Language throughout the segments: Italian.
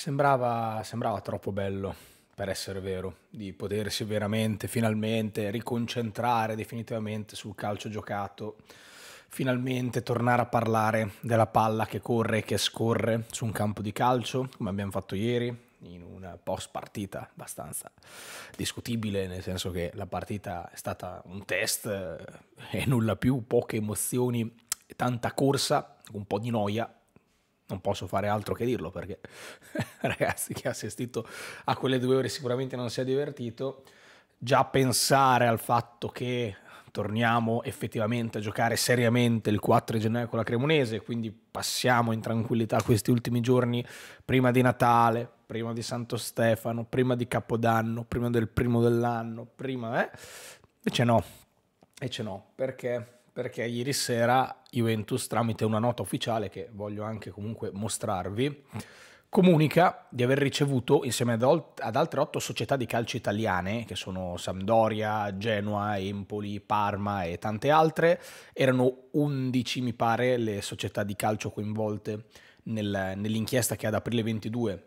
Sembrava, sembrava troppo bello per essere vero, di potersi veramente, finalmente, riconcentrare definitivamente sul calcio giocato, finalmente tornare a parlare della palla che corre e che scorre su un campo di calcio, come abbiamo fatto ieri, in una post partita abbastanza discutibile, nel senso che la partita è stata un test eh, e nulla più, poche emozioni, tanta corsa, un po' di noia, non posso fare altro che dirlo perché ragazzi chi ha assistito a quelle due ore sicuramente non si è divertito. Già pensare al fatto che torniamo effettivamente a giocare seriamente il 4 gennaio con la Cremonese, quindi passiamo in tranquillità questi ultimi giorni prima di Natale, prima di Santo Stefano, prima di Capodanno, prima del primo dell'anno, prima eh? Invece no, e invece no, perché perché ieri sera Juventus tramite una nota ufficiale che voglio anche comunque mostrarvi comunica di aver ricevuto insieme ad, altre otto società di calcio italiane, che sono Sampdoria, Genoa, Empoli, Parma e tante altre, erano 11 mi pare le società di calcio coinvolte nell'inchiesta che ad aprile 22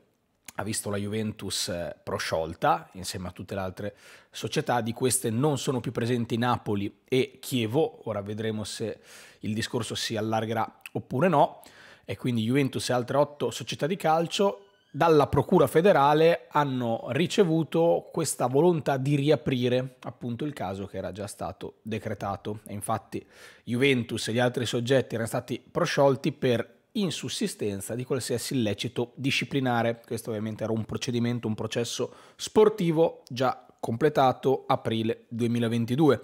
ha visto la Juventus eh, prosciolta insieme a tutte le altre società, di queste non sono più presenti Napoli e Chievo, ora vedremo se il discorso si allargerà oppure no, e quindi Juventus e altre otto società di calcio dalla Procura federale hanno ricevuto questa volontà di riaprire appunto il caso che era già stato decretato. E infatti Juventus e gli altri soggetti erano stati prosciolti per in sussistenza di qualsiasi illecito disciplinare. Questo ovviamente era un procedimento, un processo sportivo già completato aprile 2022.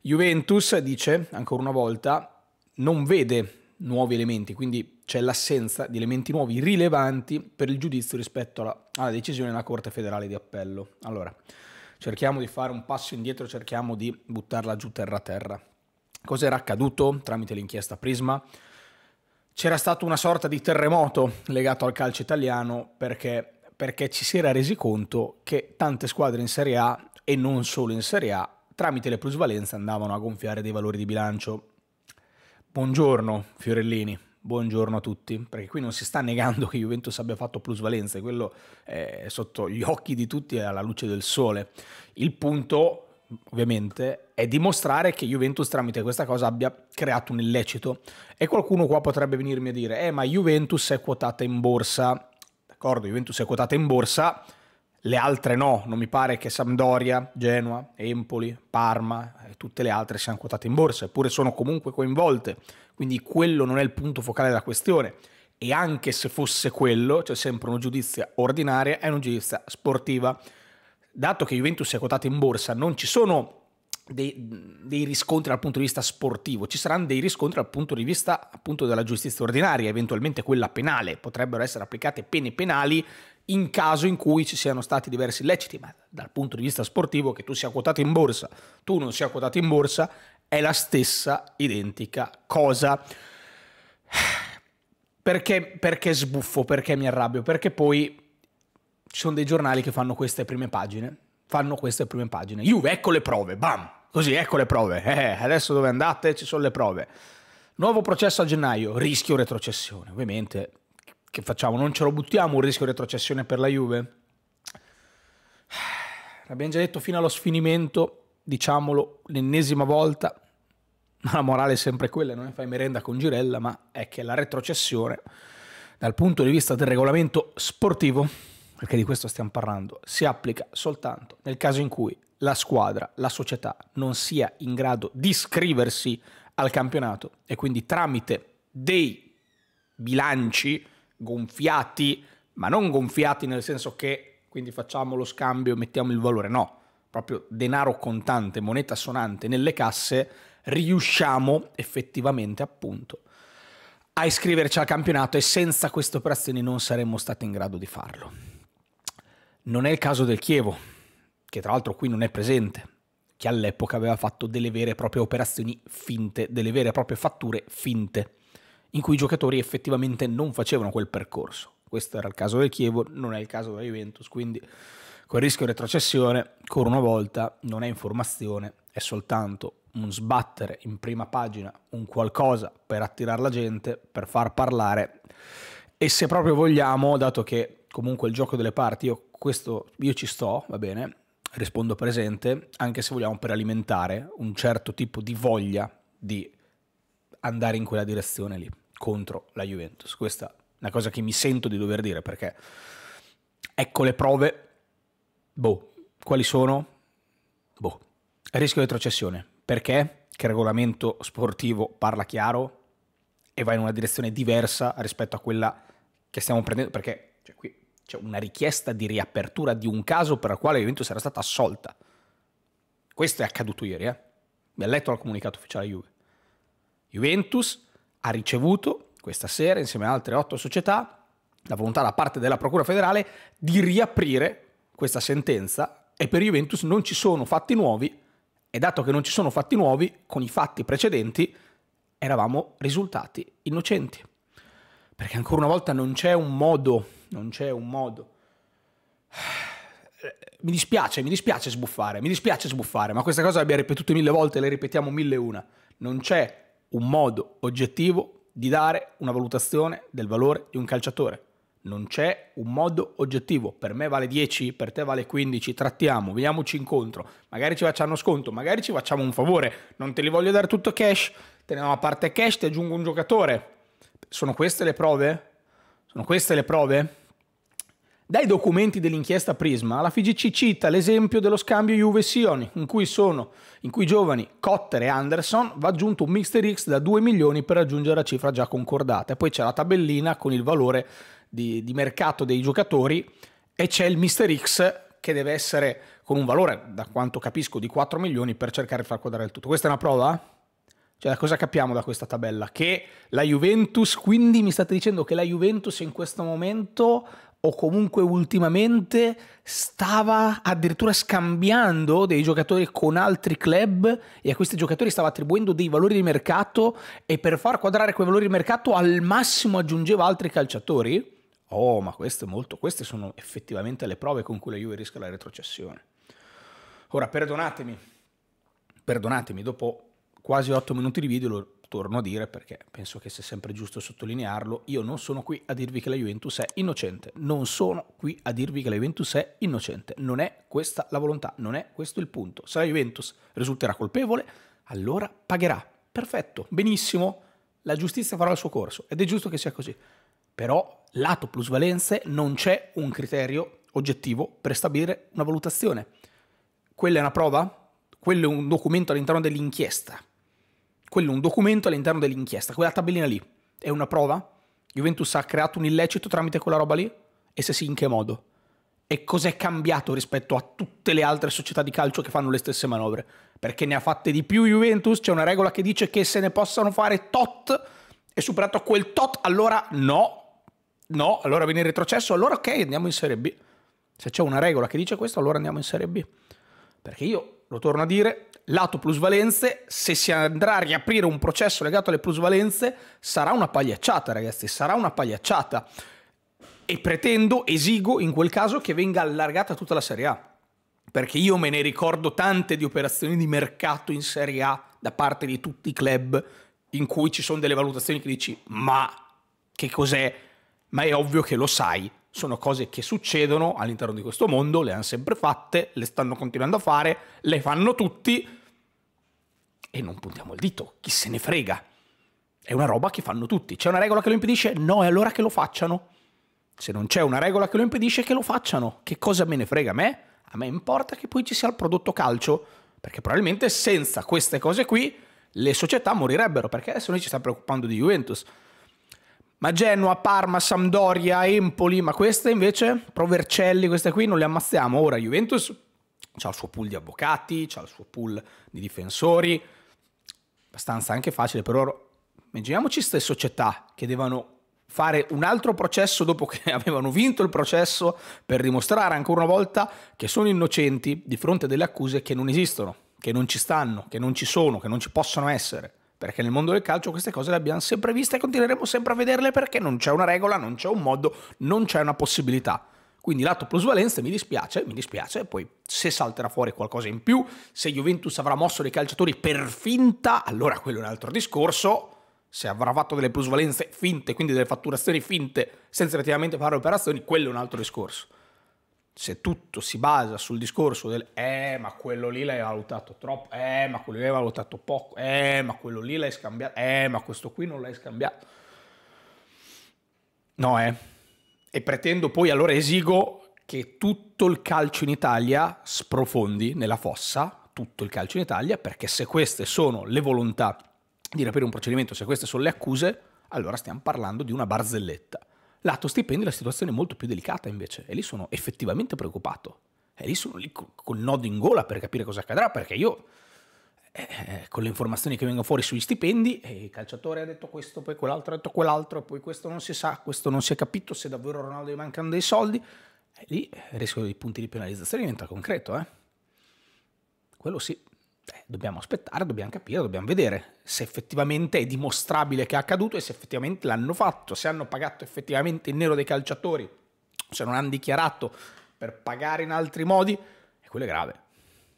Juventus dice ancora una volta non vede nuovi elementi, quindi c'è l'assenza di elementi nuovi rilevanti per il giudizio rispetto alla, alla decisione della Corte federale di appello. Allora, cerchiamo di fare un passo indietro, cerchiamo di buttarla giù terra a terra. Cos'era accaduto tramite l'inchiesta Prisma? c'era stato una sorta di terremoto legato al calcio italiano perché, perché, ci si era resi conto che tante squadre in Serie A e non solo in Serie A tramite le plusvalenze andavano a gonfiare dei valori di bilancio. Buongiorno Fiorellini, buongiorno a tutti, perché qui non si sta negando che Juventus abbia fatto plusvalenze, quello è sotto gli occhi di tutti e alla luce del sole. Il punto ovviamente, è dimostrare che Juventus tramite questa cosa abbia creato un illecito. E qualcuno qua potrebbe venirmi a dire, eh ma Juventus è quotata in borsa, d'accordo, Juventus è quotata in borsa, le altre no, non mi pare che Sampdoria, Genoa, Empoli, Parma e tutte le altre siano quotate in borsa, eppure sono comunque coinvolte, quindi quello non è il punto focale della questione. E anche se fosse quello, c'è sempre una giudizia ordinaria e una giudizia sportiva dato che Juventus è quotata in borsa, non ci sono dei, dei, riscontri dal punto di vista sportivo, ci saranno dei riscontri dal punto di vista appunto della giustizia ordinaria, eventualmente quella penale, potrebbero essere applicate pene penali in caso in cui ci siano stati diversi illeciti, ma dal punto di vista sportivo che tu sia quotato in borsa, tu non sia quotato in borsa, è la stessa identica cosa. Perché, perché sbuffo, perché mi arrabbio? Perché poi ci sono dei giornali che fanno queste prime pagine. Fanno queste prime pagine. Juve, ecco le prove, bam! Così, ecco le prove. Eh, adesso dove andate? Ci sono le prove. Nuovo processo a gennaio, rischio retrocessione. Ovviamente, che facciamo? Non ce lo buttiamo un rischio retrocessione per la Juve? Eh, l'abbiamo già detto fino allo sfinimento, diciamolo l'ennesima volta, ma la morale è sempre quella, non ne fai merenda con Girella, ma è che la retrocessione, dal punto di vista del regolamento sportivo, perché di questo stiamo parlando, si applica soltanto nel caso in cui la squadra, la società non sia in grado di iscriversi al campionato e quindi tramite dei bilanci gonfiati, ma non gonfiati nel senso che quindi facciamo lo scambio e mettiamo il valore, no, proprio denaro contante, moneta sonante nelle casse, riusciamo effettivamente appunto a iscriverci al campionato e senza queste operazioni non saremmo stati in grado di farlo. Non è il caso del Chievo, che tra l'altro qui non è presente, che all'epoca aveva fatto delle vere e proprie operazioni finte, delle vere e proprie fatture finte, in cui i giocatori effettivamente non facevano quel percorso. Questo era il caso del Chievo, non è il caso della Juventus, quindi quel rischio retrocessione, ancora una volta, non è informazione, è soltanto un sbattere in prima pagina un qualcosa per attirare la gente, per far parlare. E se proprio vogliamo, dato che comunque il gioco delle parti, io, questo, io ci sto, va bene, rispondo presente, anche se vogliamo per alimentare un certo tipo di voglia di andare in quella direzione lì, contro la Juventus. Questa è una cosa che mi sento di dover dire perché ecco le prove, boh, quali sono? Boh, rischio retrocessione, perché? Che il regolamento sportivo parla chiaro e va in una direzione diversa rispetto a quella che stiamo prendendo, perché cioè, qui cioè una richiesta di riapertura di un caso per il quale Juventus era stata assolta. Questo è accaduto ieri, eh? Mi ha letto il comunicato ufficiale Juve. Juventus ha ricevuto questa sera, insieme ad altre otto società, la volontà da parte della Procura federale di riaprire questa sentenza e per Juventus non ci sono fatti nuovi e dato che non ci sono fatti nuovi, con i fatti precedenti eravamo risultati innocenti. Perché ancora una volta non c'è un modo non c'è un modo. Mi dispiace, mi dispiace sbuffare, mi dispiace sbuffare, ma questa cosa l'abbiamo ripetuta mille volte, le ripetiamo mille e una. Non c'è un modo oggettivo di dare una valutazione del valore di un calciatore. Non c'è un modo oggettivo. Per me vale 10, per te vale 15. Trattiamo, veniamoci incontro. Magari ci facciamo sconto, magari ci facciamo un favore. Non te li voglio dare tutto cash, teniamo a parte cash, ti aggiungo un giocatore. Sono queste le prove? Sono queste le prove? Dai documenti dell'inchiesta Prisma, la FIGC cita l'esempio dello scambio Juve-Sioni, in cui sono, in cui giovani Cotter e Anderson va aggiunto un Mixter X da 2 milioni per raggiungere la cifra già concordata. E poi c'è la tabellina con il valore di, di mercato dei giocatori e c'è il Mr. X che deve essere con un valore, da quanto capisco, di 4 milioni per cercare di far quadrare il tutto. Questa è una prova? Cioè, cosa capiamo da questa tabella? Che la Juventus, quindi mi state dicendo che la Juventus in questo momento o comunque ultimamente stava addirittura scambiando dei giocatori con altri club e a questi giocatori stava attribuendo dei valori di mercato e per far quadrare quei valori di mercato al massimo aggiungeva altri calciatori? Oh, ma questo è molto, queste sono effettivamente le prove con cui la Juve rischia la retrocessione. Ora, perdonatemi, perdonatemi, dopo quasi 8 minuti di video, lo torno a dire perché penso che sia sempre giusto sottolinearlo, io non sono qui a dirvi che la Juventus è innocente, non sono qui a dirvi che la Juventus è innocente, non è questa la volontà, non è questo il punto. Se la Juventus risulterà colpevole, allora pagherà. Perfetto, benissimo, la giustizia farà il suo corso ed è giusto che sia così. Però lato plusvalenze non c'è un criterio oggettivo per stabilire una valutazione. Quella è una prova? Quello è un documento all'interno dell'inchiesta quello è un documento all'interno dell'inchiesta, quella tabellina lì è una prova? Juventus ha creato un illecito tramite quella roba lì? E se sì, in che modo? E cos'è cambiato rispetto a tutte le altre società di calcio che fanno le stesse manovre? Perché ne ha fatte di più Juventus? C'è una regola che dice che se ne possano fare tot e superato quel tot, allora no, no, allora viene il retrocesso, allora ok, andiamo in Serie B. Se c'è una regola che dice questo, allora andiamo in Serie B. Perché io lo torno a dire, lato plusvalenze, se si andrà a riaprire un processo legato alle plusvalenze, sarà una pagliacciata, ragazzi, sarà una pagliacciata. E pretendo, esigo in quel caso che venga allargata tutta la Serie A. Perché io me ne ricordo tante di operazioni di mercato in Serie A da parte di tutti i club in cui ci sono delle valutazioni che dici ma che cos'è? Ma è ovvio che lo sai sono cose che succedono all'interno di questo mondo, le hanno sempre fatte, le stanno continuando a fare, le fanno tutti e non puntiamo il dito, chi se ne frega. È una roba che fanno tutti. C'è una regola che lo impedisce? No, è allora che lo facciano. Se non c'è una regola che lo impedisce, che lo facciano. Che cosa me ne frega a me? A me importa che poi ci sia il prodotto calcio, perché probabilmente senza queste cose qui le società morirebbero, perché adesso noi ci stiamo preoccupando di Juventus. Ma Genoa, Parma, Sampdoria, Empoli, ma queste invece, Provercelli, queste qui non le ammazziamo. Ora Juventus ha il suo pool di avvocati, ha il suo pool di difensori, abbastanza anche facile per loro. Immaginiamoci queste società che devono fare un altro processo dopo che avevano vinto il processo per dimostrare ancora una volta che sono innocenti di fronte a delle accuse che non esistono, che non ci stanno, che non ci sono, che non ci possono essere perché nel mondo del calcio queste cose le abbiamo sempre viste e continueremo sempre a vederle perché non c'è una regola, non c'è un modo, non c'è una possibilità. Quindi lato plusvalenza mi dispiace, mi dispiace, poi se salterà fuori qualcosa in più, se Juventus avrà mosso dei calciatori per finta, allora quello è un altro discorso, se avrà fatto delle plusvalenze finte, quindi delle fatturazioni finte senza effettivamente fare operazioni, quello è un altro discorso se tutto si basa sul discorso del eh ma quello lì l'hai valutato troppo, eh ma quello lì l'hai valutato poco, eh ma quello lì l'hai scambiato, eh ma questo qui non l'hai scambiato. No, eh. E pretendo poi, allora esigo che tutto il calcio in Italia sprofondi nella fossa, tutto il calcio in Italia, perché se queste sono le volontà di rapire un procedimento, se queste sono le accuse, allora stiamo parlando di una barzelletta. Lato stipendi la situazione è molto più delicata invece e lì sono effettivamente preoccupato. E lì sono lì col, nodo in gola per capire cosa accadrà perché io eh, eh, con le informazioni che vengono fuori sugli stipendi, e il calciatore ha detto questo, poi quell'altro ha detto quell'altro, poi questo non si sa, questo non si è capito se davvero Ronaldo gli mancano dei soldi, e lì il rischio dei punti di penalizzazione diventa concreto. Eh? Quello sì eh, dobbiamo aspettare, dobbiamo capire, dobbiamo vedere se effettivamente è dimostrabile che è accaduto e se effettivamente l'hanno fatto, se hanno pagato effettivamente in nero dei calciatori, se non hanno dichiarato per pagare in altri modi, e quello è grave.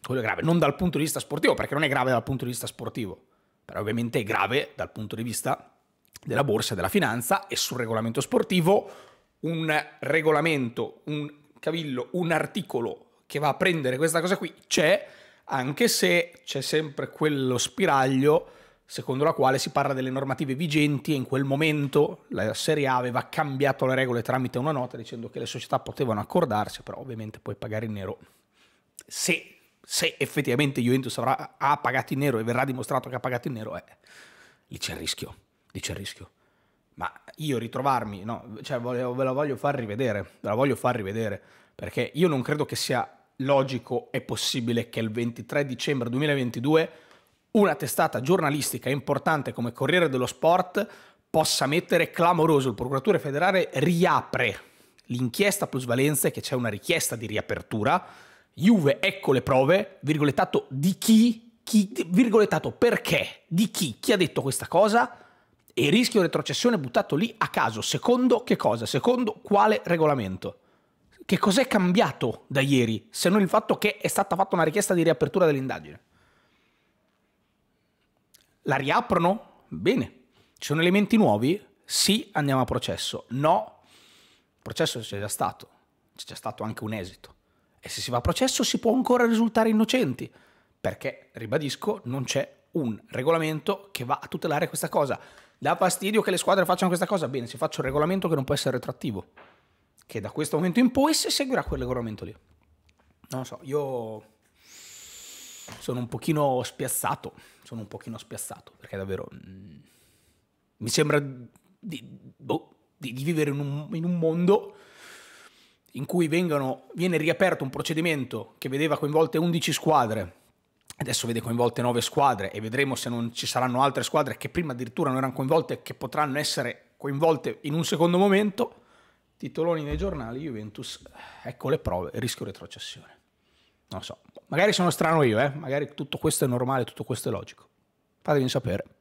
Quello è grave, non dal punto di vista sportivo, perché non è grave dal punto di vista sportivo, però ovviamente è grave dal punto di vista della borsa, della finanza e sul regolamento sportivo un regolamento, un cavillo, un articolo che va a prendere questa cosa qui c'è anche se c'è sempre quello spiraglio secondo la quale si parla delle normative vigenti e in quel momento la Serie A aveva cambiato le regole tramite una nota dicendo che le società potevano accordarsi, però ovviamente puoi pagare in nero se, se effettivamente Juventus avrà, ha pagato in nero e verrà dimostrato che ha pagato in nero, eh, lì c'è il rischio, lì c'è il rischio. Ma io ritrovarmi, no, cioè, ve la voglio far rivedere, ve la voglio far rivedere, perché io non credo che sia logico e possibile che il 23 dicembre 2022 una testata giornalistica importante come Corriere dello Sport possa mettere clamoroso il procuratore federale riapre l'inchiesta plus plusvalenze che c'è una richiesta di riapertura Juve ecco le prove virgolettato di chi, chi virgolettato perché di chi chi ha detto questa cosa e rischio retrocessione buttato lì a caso secondo che cosa secondo quale regolamento che cos'è cambiato da ieri, se non il fatto che è stata fatta una richiesta di riapertura dell'indagine? La riaprono? Bene. Ci sono elementi nuovi? Sì, andiamo a processo. No, il processo c'è già stato. C'è già stato anche un esito. E se si va a processo si può ancora risultare innocenti. Perché, ribadisco, non c'è un regolamento che va a tutelare questa cosa. Dà fastidio che le squadre facciano questa cosa? Bene, si faccia un regolamento che non può essere retrattivo che da questo momento in poi si seguirà quel regolamento lì. Non lo so, io sono un pochino spiazzato, sono un pochino spiazzato, perché davvero mh, mm, mi sembra di, boh, di, di vivere in un, in un, mondo in cui vengano, viene riaperto un procedimento che vedeva coinvolte 11 squadre, adesso vede coinvolte 9 squadre e vedremo se non ci saranno altre squadre che prima addirittura non erano coinvolte e che potranno essere coinvolte in un secondo momento titoloni nei giornali, Juventus, ecco le prove, rischio retrocessione. Non lo so, magari sono strano io, eh? magari tutto questo è normale, tutto questo è logico. Fatemi sapere.